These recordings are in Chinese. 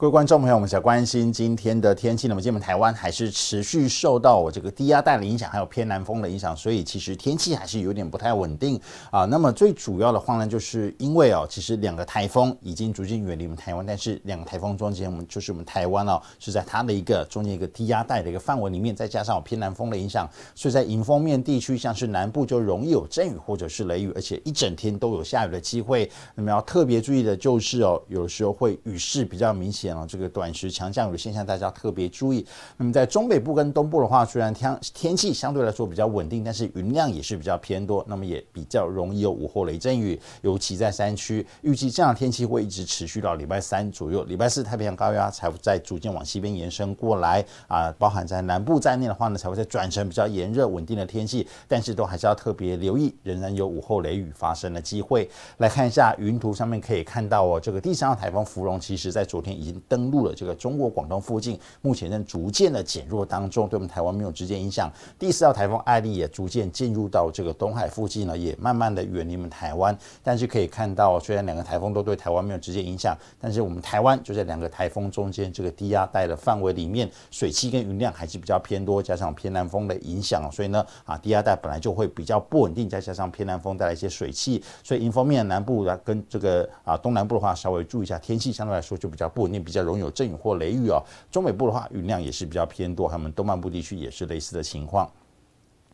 各位观众朋友，我们比较关心今天的天气。那么，今天台湾还是持续受到我这个低压带的影响，还有偏南风的影响，所以其实天气还是有点不太稳定啊。那么最主要的话呢，就是因为哦，其实两个台风已经逐渐远离我们台湾，但是两个台风中间，我们就是我们台湾哦，是在它的一个中间一个低压带的一个范围里面，再加上有偏南风的影响，所以在迎风面地区，像是南部就容易有阵雨或者是雷雨，而且一整天都有下雨的机会。那么要特别注意的就是哦，有时候会雨势比较明显。这个短时强降雨的现象，大家特别注意。那么在中北部跟东部的话，虽然天天气相对来说比较稳定，但是云量也是比较偏多，那么也比较容易有午后雷阵雨，尤其在山区。预计这样的天气会一直持续到礼拜三左右，礼拜四太平洋高压才会在逐渐往西边延伸过来啊，包含在南部在内的话呢，才会在转成比较炎热稳定的天气，但是都还是要特别留意，仍然有午后雷雨发生的机会。来看一下云图上面可以看到哦，这个第三号台风“芙蓉”其实在昨天已经。登陆了这个中国广东附近，目前正逐渐的减弱当中，对我们台湾没有直接影响。第四道台风艾丽也逐渐进入到这个东海附近呢，也慢慢的远离我们台湾。但是可以看到，虽然两个台风都对台湾没有直接影响，但是我们台湾就在两个台风中间这个低压带的范围里面，水汽跟云量还是比较偏多，加上偏南风的影响，所以呢，啊低压带本来就会比较不稳定，再加上偏南风带来一些水汽，所以迎风面南部的跟这个啊东南部的话，稍微注意一下天气，相对来说就比较不稳定。比较容易有阵雨或雷雨哦。中北部的话，雨量也是比较偏多，还有我们东半部地区也是类似的情况。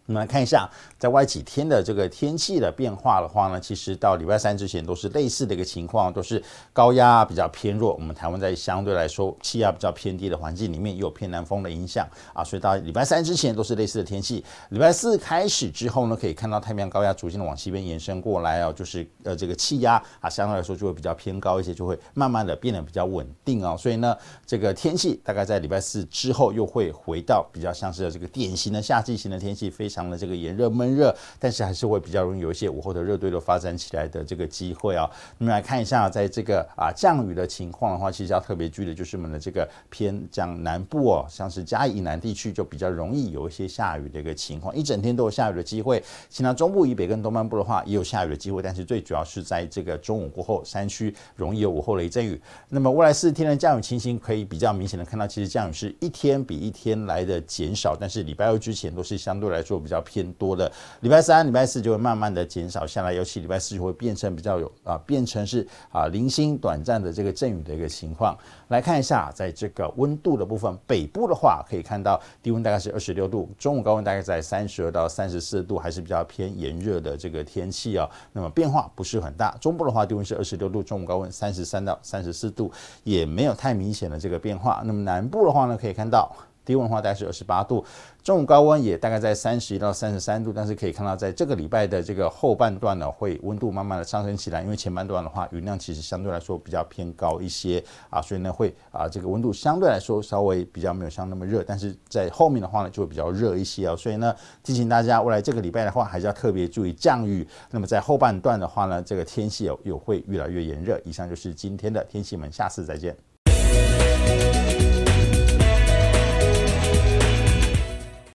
我们来看一下，在外几天的这个天气的变化的话呢，其实到礼拜三之前都是类似的一个情况，都是高压比较偏弱，我们台湾在相对来说气压比较偏低的环境里面，又有偏南风的影响啊，所以到礼拜三之前都是类似的天气。礼拜四开始之后呢，可以看到太平洋高压逐渐的往西边延伸过来哦，就是呃这个气压啊，相对来说就会比较偏高一些，就会慢慢的变得比较稳定哦，所以呢，这个天气大概在礼拜四之后又会回到比较像是这个典型的夏季型的天气，非常。强的这个炎热闷热，但是还是会比较容易有一些午后的热对流发展起来的这个机会啊。我们来看一下，在这个啊降雨的情况的话，其实要特别注意的就是我们的这个偏江南部哦，像是嘉义南地区就比较容易有一些下雨的一个情况，一整天都有下雨的机会。其他中部以北跟东半部的话也有下雨的机会，但是最主要是在这个中午过后山区容易有午后雷阵雨。那么未来四天的降雨情形，可以比较明显的看到，其实降雨是一天比一天来的减少，但是礼拜六之前都是相对来说。比较偏多的，礼拜三、礼拜四就会慢慢的减少下来，尤其礼拜四就会变成比较有啊，变成是啊零星短暂的这个阵雨的一个情况。来看一下，在这个温度的部分，北部的话可以看到低温大概是二十六度，中午高温大概在三十二到三十四度，还是比较偏炎热的这个天气哦。那么变化不是很大，中部的话低温是二十六度，中午高温三十三到三十四度，也没有太明显的这个变化。那么南部的话呢，可以看到。低温的话大概是二十八度，中午高温也大概在三十一到三十三度。但是可以看到，在这个礼拜的这个后半段呢，会温度慢慢的上升起来，因为前半段的话，雨量其实相对来说比较偏高一些啊，所以呢会啊这个温度相对来说稍微比较没有像那么热，但是在后面的话呢就会比较热一些哦。所以呢提醒大家，未来这个礼拜的话还是要特别注意降雨。那么在后半段的话呢，这个天气有有会越来越炎热。以上就是今天的天气们，下次再见。